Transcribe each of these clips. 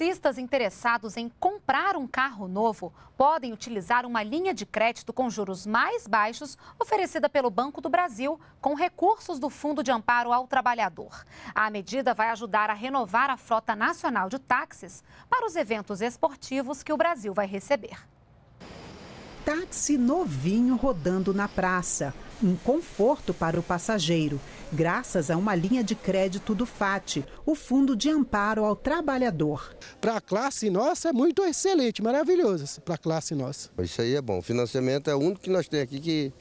Taxistas interessados em comprar um carro novo podem utilizar uma linha de crédito com juros mais baixos oferecida pelo Banco do Brasil com recursos do Fundo de Amparo ao Trabalhador. A medida vai ajudar a renovar a frota nacional de táxis para os eventos esportivos que o Brasil vai receber. Táxi novinho rodando na praça um conforto para o passageiro, graças a uma linha de crédito do FAT, o Fundo de Amparo ao Trabalhador. Para a classe nossa é muito excelente, maravilhoso para a classe nossa. Isso aí é bom. O financiamento é o único que nós temos aqui que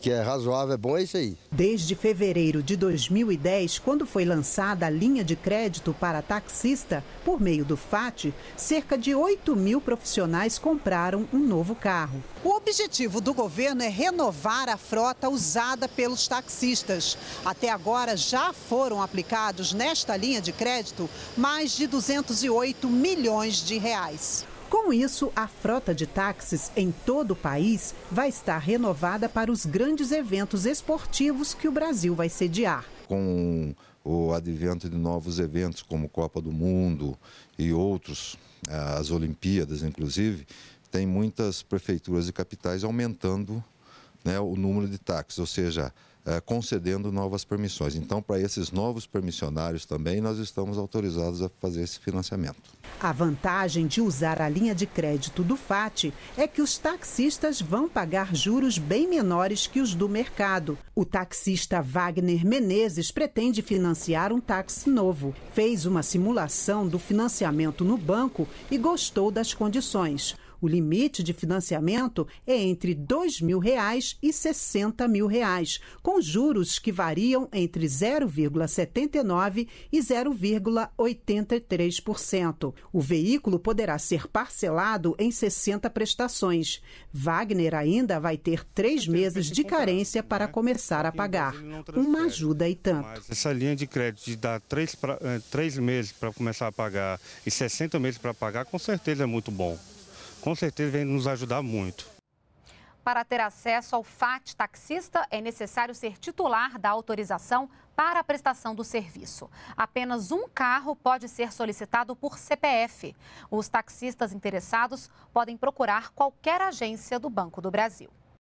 que é razoável, é bom, é isso aí. Desde fevereiro de 2010, quando foi lançada a linha de crédito para taxista, por meio do FAT, cerca de 8 mil profissionais compraram um novo carro. O objetivo do governo é renovar a frota usada pelos taxistas. Até agora, já foram aplicados nesta linha de crédito mais de 208 milhões de reais. Com isso, a frota de táxis em todo o país vai estar renovada para os grandes eventos esportivos que o Brasil vai sediar. Com o advento de novos eventos como Copa do Mundo e outros, ah, as Olimpíadas inclusive, tem muitas prefeituras e capitais aumentando né, o número de táxis, ou seja, é, concedendo novas permissões. Então, para esses novos permissionários também, nós estamos autorizados a fazer esse financiamento. A vantagem de usar a linha de crédito do FAT é que os taxistas vão pagar juros bem menores que os do mercado. O taxista Wagner Menezes pretende financiar um táxi novo. Fez uma simulação do financiamento no banco e gostou das condições. O limite de financiamento é entre R$ 2.000 e R$ 60.000, com juros que variam entre 0,79% e 0,83%. O veículo poderá ser parcelado em 60 prestações. Wagner ainda vai ter três meses de carência para né? começar a pagar. Uma ajuda e tanto. essa linha de crédito de dar três, pra, eh, três meses para começar a pagar e 60 meses para pagar, com certeza é muito bom com certeza vem nos ajudar muito. Para ter acesso ao FAT taxista, é necessário ser titular da autorização para a prestação do serviço. Apenas um carro pode ser solicitado por CPF. Os taxistas interessados podem procurar qualquer agência do Banco do Brasil.